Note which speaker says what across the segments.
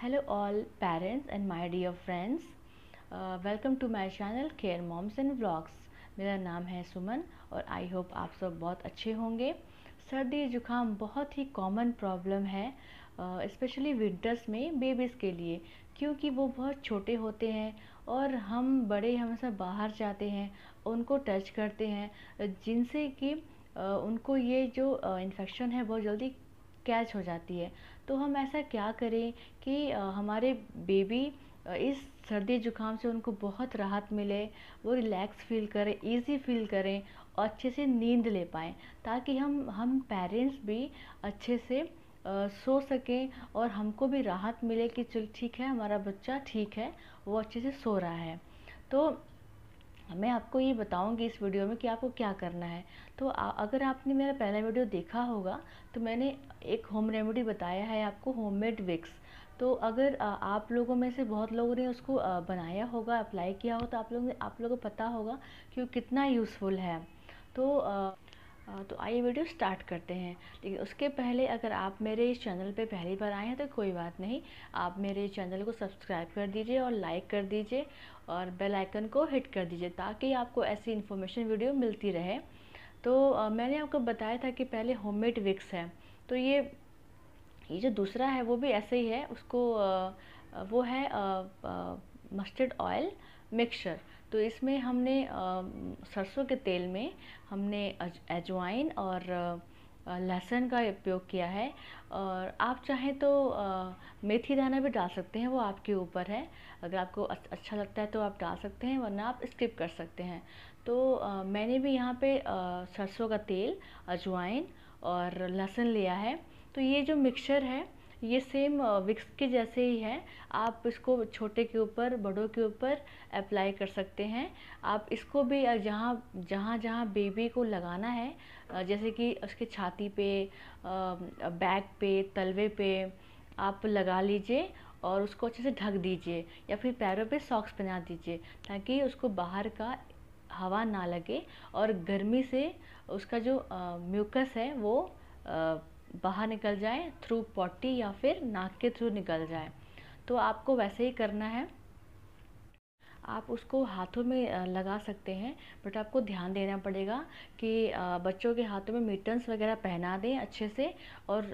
Speaker 1: Hello all parents and my dear friends. Welcome to my channel care moms and vlogs मेरा नाम है सुमन और I hope आप सब बहुत अच्छे होंगे सर्दी जुकाम बहुत ही कॉमन प्रॉब्लम है स्पेशली uh, विंटर्स में बेबीज़ के लिए क्योंकि वो बहुत छोटे होते हैं और हम बड़े हमेशा बाहर जाते हैं उनको टच करते हैं जिनसे कि उनको ये जो इन्फेक्शन है बहुत जल्दी कैच हो जाती है तो हम ऐसा क्या करें कि हमारे बेबी इस सर्दी जुकाम से उनको बहुत राहत मिले वो रिलैक्स फील करें इजी फील करें और अच्छे से नींद ले पाएँ ताकि हम हम पेरेंट्स भी अच्छे से आ, सो सकें और हमको भी राहत मिले कि चल ठीक है हमारा बच्चा ठीक है वो अच्छे से सो रहा है तो मैं आपको ये बताऊंगी इस वीडियो में कि आपको क्या करना है तो आ, अगर आपने मेरा पहला वीडियो देखा होगा तो मैंने एक होम रेमेडी बताया है आपको होममेड विक्स तो अगर आ, आप लोगों में से बहुत लोगों ने उसको आ, बनाया होगा अप्लाई किया हो तो आप लोगों आप लोगों को पता होगा कि वो कितना यूज़फुल है तो हाँ, तो आइए वीडियो स्टार्ट करते हैं लेकिन उसके पहले अगर आप मेरे इस चैनल पे पहली बार आए हैं तो कोई बात नहीं आप मेरे चैनल को सब्सक्राइब कर दीजिए और लाइक कर दीजिए और बेल आइकन को हिट कर दीजिए ताकि आपको ऐसी इन्फॉर्मेशन वीडियो मिलती रहे तो मैंने आपको बताया था कि पहले होममेड विक्स है तो ये ये जो दूसरा है वो भी ऐसे ही है उसको वो है मस्टर्ड ऑयल मिक्सचर तो इसमें हमने सरसों के तेल में हमने अजवाइन और लहसुन का उपयोग किया है और आप चाहें तो मेथी दाना भी डाल सकते हैं वो आपके ऊपर है अगर आपको अच्छा लगता है तो आप डाल सकते हैं वरना आप स्किप कर सकते हैं तो मैंने भी यहाँ पे सरसों का तेल अजवाइन और लहसुन लिया है तो ये जो मिक्सचर है ये सेम विक्स के जैसे ही है आप इसको छोटे के ऊपर बड़ों के ऊपर अप्लाई कर सकते हैं आप इसको भी जहाँ जहाँ जहाँ बेबी को लगाना है जैसे कि उसके छाती पे बैक पे तलवे पे आप लगा लीजिए और उसको अच्छे से ढक दीजिए या फिर पैरों पे सॉक्स पहना दीजिए ताकि उसको बाहर का हवा ना लगे और गर्मी से उसका जो म्यूकस है वो आ, बाहर निकल जाए थ्रू पॉटी या फिर नाक के थ्रू निकल जाए तो आपको वैसे ही करना है आप उसको हाथों में लगा सकते हैं बट आपको ध्यान देना पड़ेगा कि बच्चों के हाथों में मिटन्स वगैरह पहना दें अच्छे से और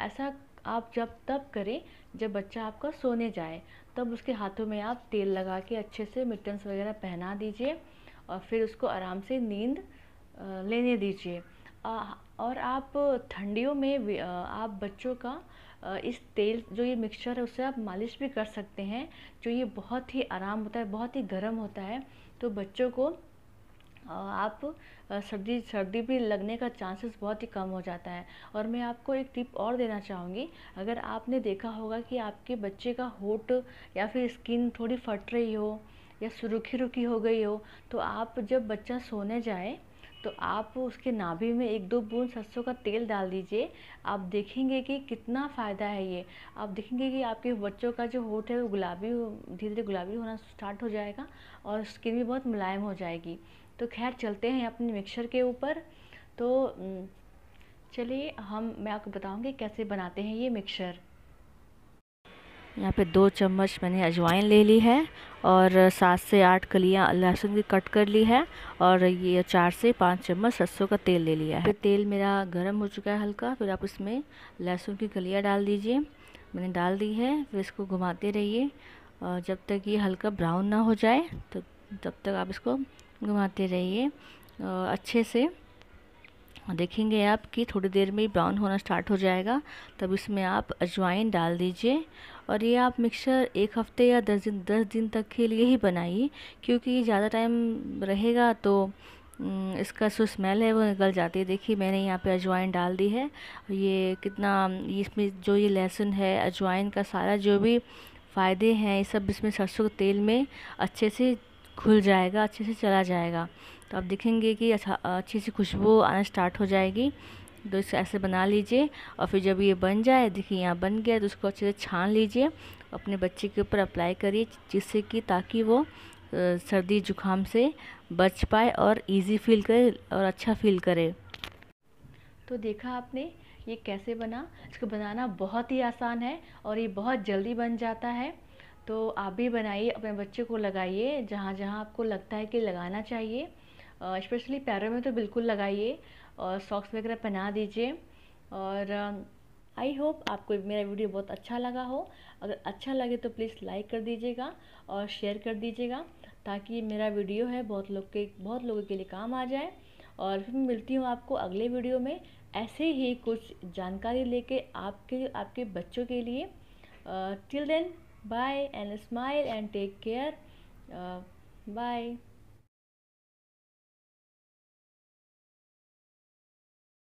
Speaker 1: ऐसा आप जब तब करें जब बच्चा आपका सोने जाए तब उसके हाथों में आप तेल लगा के अच्छे से मिटन्स वगैरह पहना दीजिए और फिर उसको आराम से नींद लेने दीजिए और आप ठंडियों में आप बच्चों का इस तेल जो ये मिक्सचर है उससे आप मालिश भी कर सकते हैं जो ये बहुत ही आराम होता है बहुत ही गर्म होता है तो बच्चों को आप सर्दी सर्दी भी लगने का चांसेस बहुत ही कम हो जाता है और मैं आपको एक टिप और देना चाहूँगी अगर आपने देखा होगा कि आपके बच्चे का होट या फिर स्किन थोड़ी फट रही हो या सुरुखी रुखी हो गई हो तो आप जब बच्चा सोने जाए तो आप उसके नाभि में एक दो बूंद सरसों का तेल डाल दीजिए आप देखेंगे कि कितना फ़ायदा है ये आप देखेंगे कि आपके बच्चों का जो होठ है वो गुलाबी धीरे धीरे गुलाबी होना स्टार्ट हो जाएगा और स्किन भी बहुत मुलायम हो जाएगी तो खैर चलते हैं अपने मिक्सर के ऊपर तो चलिए हम मैं आपको बताऊँगी कैसे बनाते हैं ये मिक्सर यहाँ पे दो चम्मच मैंने अजवाइन ले ली है और सात से आठ कलियाँ लहसुन की कट कर ली है और ये चार से पाँच चम्मच सरसों का तेल ले लिया है फिर तेल मेरा गर्म हो चुका है हल्का फिर आप उसमें लहसुन की कलियाँ डाल दीजिए मैंने डाल दी है फिर इसको घुमाते रहिए और जब तक ये हल्का ब्राउन ना हो जाए तो तब तक आप इसको घुमाते रहिए अच्छे से और देखेंगे आप कि थोड़ी देर में ही ब्राउन होना स्टार्ट हो जाएगा तब इसमें आप अजवाइन डाल दीजिए और ये आप मिक्सचर एक हफ़्ते या दस दिन दस दिन तक के लिए ही बनाइए क्योंकि ये ज़्यादा टाइम रहेगा तो इसका जो स्मेल है वो निकल जाती है देखिए मैंने यहाँ पे अजवाइन डाल दी है ये कितना इसमें जो ये लहसुन है अजवाइन का सारा जो भी फ़ायदे हैं ये सब इसमें सरसों के तेल में अच्छे से खुल जाएगा अच्छे से चला जाएगा तो आप देखेंगे कि अच्छा अच्छी सी खुशबू आना स्टार्ट हो जाएगी तो इसको ऐसे बना लीजिए और फिर जब ये बन जाए देखिए यहाँ बन गया तो उसको अच्छे से छान लीजिए अपने बच्चे के ऊपर अप्लाई करिए जिससे कि ताकि वो सर्दी जुकाम से बच पाए और इजी फील करे और अच्छा फील करे तो देखा आपने ये कैसे बना इसको बनाना बहुत ही आसान है और ये बहुत जल्दी बन जाता है तो आप भी बनाइए अपने बच्चे को लगाइए जहाँ जहाँ आपको लगता है कि लगाना चाहिए स्पेशली पैरों में तो बिल्कुल लगाइए और सॉक्स वगैरह पहना दीजिए और आई होप आपको मेरा वीडियो बहुत अच्छा लगा हो अगर अच्छा लगे तो प्लीज़ लाइक कर दीजिएगा और शेयर कर दीजिएगा ताकि मेरा वीडियो है बहुत लोग के बहुत लोगों के लिए काम आ जाए और फिर मिलती हूँ आपको अगले वीडियो में ऐसे ही कुछ जानकारी लेके आपके आपके बच्चों के लिए till then Bye and smile and take care. Uh, bye.